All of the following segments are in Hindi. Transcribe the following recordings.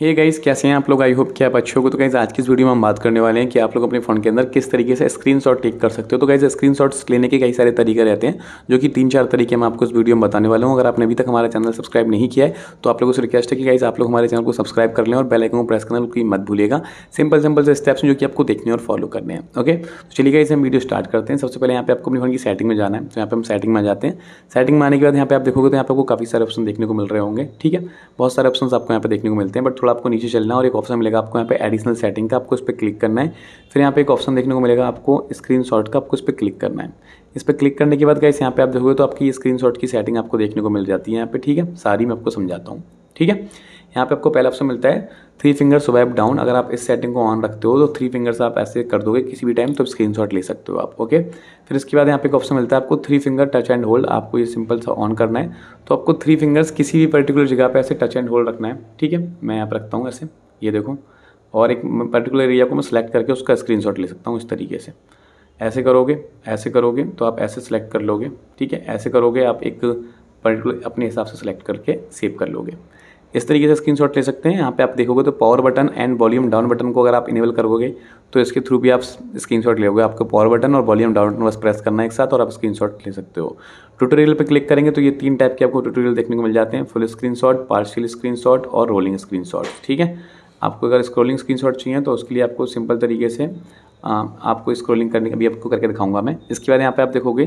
हे गाइज कैसे हैं आप लोग आई होप कि आप अच्छे हो तो गाइज़ आज की इस वीडियो में हम बात करने वाले हैं कि आप लोग अपने फ़ोन के अंदर किस तरीके से स्क्रीनशॉट टेक कर सकते हो तो स्क्रीन स्क्रीनशॉट्स लेने के कई सारे तरीके रहते हैं जो कि तीन चार तरीके मैं आपको इस वीडियो में बताने वाला हूँ अगर आपने अभी तक हमारा चैनल सब्सक्राइब नहीं किया है तो आप लोगों से रिक्वेस्ट है कि गाइज़ आप लोग हमारे चैनल को सब्सक्राइब कर लें और बेलाइकन को प्रेस करना कोई मत भूलिएगा सिंपल सिंपल से स्टेप्स जो कि आपको देखने और फॉलो करने हैं ओके तो चलिए गाइज़ हम वीडियो स्टार्ट करते हैं सबसे पहले यहाँ पे आपको अपनी फोन की सेटिंग में जाना है तो यहाँ पर हम सेटिंग में जाते हैं सेटिंग में आने के बाद यहाँ पे आप देखोगे तो यहाँ पर आपको काफ़ी सारे ऑप्शन देखने को मिल रहे होंगे ठीक है बहुत सारे ऑप्शन आपको यहाँ पर देखने को मिलते हैं बट थोड़ा थोड़ा आपको नीचे चलना और एक ऑप्शन मिलेगा आपको यहाँ पे एडिशनल सेटिंग का आपको इस पर क्लिक करना है फिर यहाँ पे एक ऑप्शन देखने को मिलेगा आपको स्क्रीन का आपको इस पर क्लिक करना है इस पर क्लिक करने के बाद कैसे यहाँ पे आप देखोगे तो आपकी स्क्रीन की सेटिंग आपको देखने को मिल जाती है यहाँ पे ठीक है सारी मैं आपको समझाता हूँ ठीक है यहाँ पे आपको पहला ऑप्शन मिलता है थ्री फिंगर्स वेब डाउन अगर आप इस सेटिंग को ऑन रखते हो तो थ्री फिंगर्स आप ऐसे कर दोगे किसी भी टाइम तो शॉट ले सकते हो आप ओके फिर इसके बाद यहाँ पे एक ऑप्शन मिलता है आपको three finger touch and hold आपको ये सिंपल सा ऑन करना है तो आपको थ्री फिंगर्स किसी भी पर्टिकुलर जगह पर ऐसे टच एंड होल्ड रखना है ठीक है मैं यहाँ पर रखता हूँ ऐसे ये देखो और एक पर्टिकुलर एरिया को मैं सिलेक्ट करके उसका स्क्रीन ले सकता हूँ इस तरीके से ऐसे करोगे ऐसे करोगे तो आप ऐसे सेलेक्ट कर लोगे ठीक है ऐसे करोगे आप एक पर्टिकुलर अपने हिसाब से सेलेक्ट करके सेव कर लोगे इस तरीके से स्क्रीन ले सकते हैं यहाँ पे आप देखोगे तो power button and volume down button को अगर आप इनेबल करोगे तो इसके थ्रू भी आप स्क्रीनशॉट लेगे आपको पावर बटन और वॉल्यूम डाउन बटन बस प्रेस करना है एक साथ और आप स्क्रीनशॉट ले सकते हो ट्यूटोरियल पर क्लिक करेंगे तो ये तीन टाइप के आपको ट्यूटोरियल देखने को मिल जाते हैं फुल स्क्रीनशॉट पार्शियल स्क्रीनशॉट और रोलिंग स्क्रीनशॉट ठीक है आपको अगर स्क्रोलिंग स्क्रीन चाहिए तो उसके लिए आपको सिंपल तरीके से आपको स्क्रोलिंग करने अभी आपको करके दिखाऊंगा मैं इसके बाद यहाँ पे आप देखोगे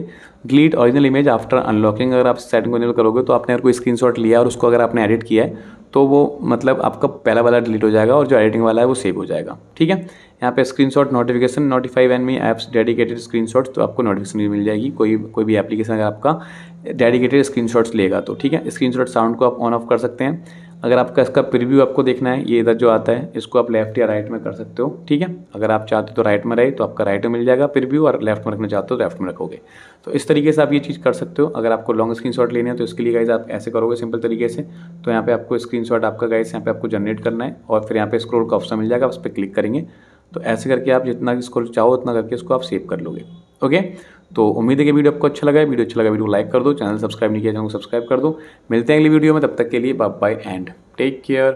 delete original image after unlocking अगर आप सेटिंग को करोगे तो आपने अगर कोई स्क्रीन लिया और उसको अगर आपने एडिट किया है तो वो मतलब आपका पहला वाला डिलीट हो जाएगा और जो एडिटिंग वाला है वो सेव हो जाएगा ठीक है यहाँ पे shot notification notify when me apps dedicated shots तो आपको नोटिफिकेशन भी मिल जाएगी कोई कोई भी एप्लीकेशन अगर आपका डेडिकेटेड शॉट्स लेगा तो ठीक है स्क्रीन साउंड को आप ऑन ऑफ कर सकते हैं अगर आपका इसका प्रीव्यू आपको देखना है ये इधर जो आता है इसको आप लेफ्ट या राइट में कर सकते हो ठीक है अगर आप चाहते हो तो राइट में रहे तो आपका राइट में मिल जाएगा प्रीव्यू और लेफ्ट में रखना चाहते हो तो लेफ्ट में रखोगे तो इस तरीके से आप ये चीज़ कर सकते हो अगर आपको लॉन्ग स्क्रीन शॉट लेना है तो इसके लिए गाइज आप ऐसे करोगे सिंपल तरीके से तो यहाँ पर आपको स्क्रीन शॉट आपका गाइज यहाँ पर आपको जनरेट करना है और फिर यहाँ पर स्क्रोल का ऑप्शन मिल जाएगा उस पर क्लिक करेंगे तो ऐसे करके आप जितना स्क्रोल चाहो उतना करके इसको आप सेव कर लोगे ओके तो उम्मीद है कि वीडियो आपको अच्छा लगा है वीडियो अच्छा लगा वीडियो लाइक कर दो चैनल सब्सक्राइब नहीं किया चैनल को तो सब्सक्राइब कर दो मिलते हैं अगली वीडियो में तब तक के लिए bye bye and take care